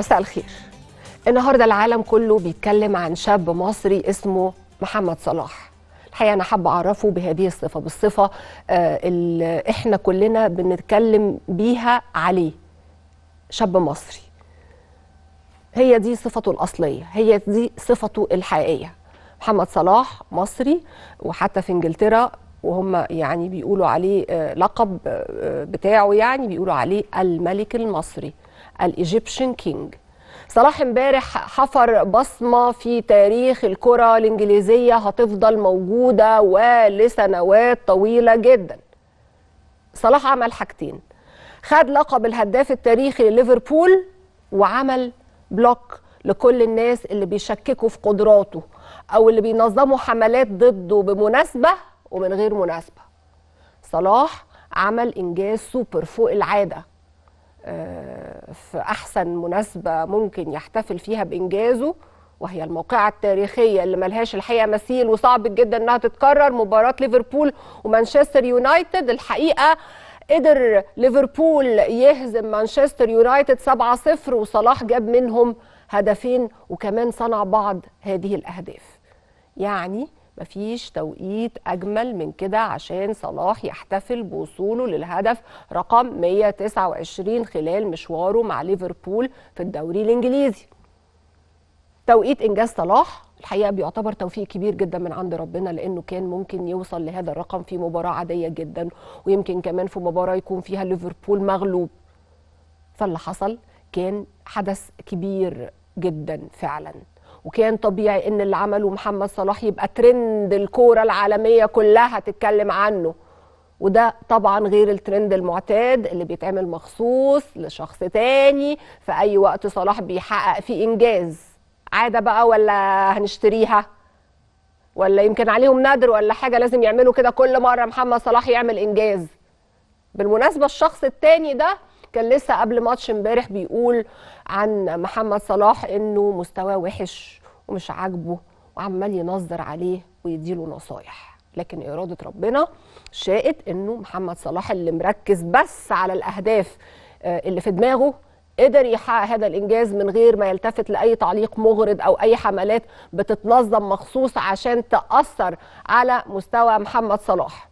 مساء الخير النهارده العالم كله بيتكلم عن شاب مصري اسمه محمد صلاح الحقيقه انا حابه اعرفه بهذه الصفه بالصفه آه، اللي احنا كلنا بنتكلم بيها عليه شاب مصري هي دي صفته الاصليه هي دي صفته الحقيقيه محمد صلاح مصري وحتى في انجلترا وهم يعني بيقولوا عليه آه، لقب آه، بتاعه يعني بيقولوا عليه الملك المصري الإيجيبشن كينج صلاح امبارح حفر بصمه في تاريخ الكره الانجليزيه هتفضل موجوده ولسنوات طويله جدا صلاح عمل حاجتين خد لقب الهداف التاريخي لليفربول وعمل بلوك لكل الناس اللي بيشككوا في قدراته او اللي بينظموا حملات ضده بمناسبه ومن غير مناسبه صلاح عمل انجاز سوبر فوق العاده في أحسن مناسبة ممكن يحتفل فيها بإنجازه وهي الموقعة التاريخية اللي ملهاش الحقيقة مثيل وصعب جدا إنها تتكرر مباراة ليفربول ومانشستر يونايتد الحقيقة قدر ليفربول يهزم مانشستر يونايتد 7-0 وصلاح جاب منهم هدفين وكمان صنع بعض هذه الأهداف يعني مفيش توقيت أجمل من كده عشان صلاح يحتفل بوصوله للهدف رقم 129 خلال مشواره مع ليفربول في الدوري الإنجليزي توقيت إنجاز صلاح الحقيقه بيعتبر توفيق كبير جدا من عند ربنا لانه كان ممكن يوصل لهذا الرقم في مباراه عاديه جدا ويمكن كمان في مباراه يكون فيها ليفربول مغلوب فاللي حصل كان حدث كبير جدا فعلا وكان طبيعي ان اللي عمله محمد صلاح يبقى ترند الكوره العالميه كلها تتكلم عنه وده طبعا غير الترند المعتاد اللي بيتعمل مخصوص لشخص تاني في اي وقت صلاح بيحقق فيه انجاز عاده بقى ولا هنشتريها ولا يمكن عليهم ندر ولا حاجه لازم يعملوا كده كل مره محمد صلاح يعمل انجاز بالمناسبه الشخص التاني ده كان لسه قبل ماتش امبارح بيقول عن محمد صلاح انه مستواه وحش ومش عاجبه وعمال ينظر عليه ويديله نصايح لكن اراده ربنا شاءت انه محمد صلاح اللي مركز بس على الاهداف آه، اللي في دماغه قدر يحقق هذا الانجاز من غير ما يلتفت لاي تعليق مغرض او اي حملات بتتنظم مخصوص عشان تاثر على مستوى محمد صلاح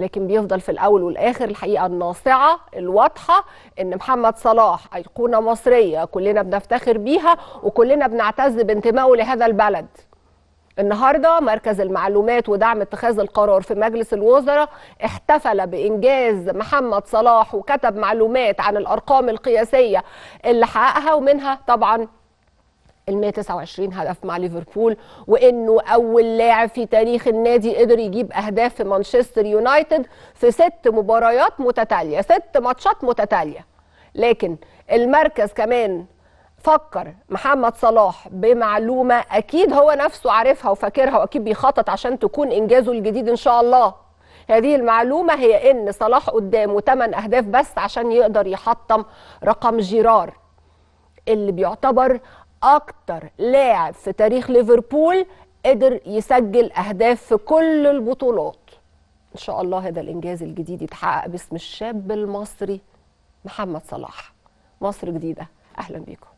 لكن بيفضل في الاول والاخر الحقيقه الناصعه الواضحه ان محمد صلاح ايقونه مصريه كلنا بنفتخر بيها وكلنا بنعتز بانتمائه لهذا البلد النهارده مركز المعلومات ودعم اتخاذ القرار في مجلس الوزراء احتفل بانجاز محمد صلاح وكتب معلومات عن الارقام القياسيه اللي حققها ومنها طبعا ال 129 هدف مع ليفربول وانه اول لاعب في تاريخ النادي قدر يجيب اهداف في مانشستر يونايتد في ست مباريات متتاليه ست ماتشات متتاليه لكن المركز كمان فكر محمد صلاح بمعلومه اكيد هو نفسه عارفها وفاكرها واكيد بيخطط عشان تكون انجازه الجديد ان شاء الله هذه المعلومه هي ان صلاح قدامه 8 اهداف بس عشان يقدر يحطم رقم جيرار اللي بيعتبر اكتر لاعب في تاريخ ليفربول قدر يسجل اهداف في كل البطولات ان شاء الله هذا الانجاز الجديد يتحقق باسم الشاب المصري محمد صلاح مصر جديده اهلا بيكم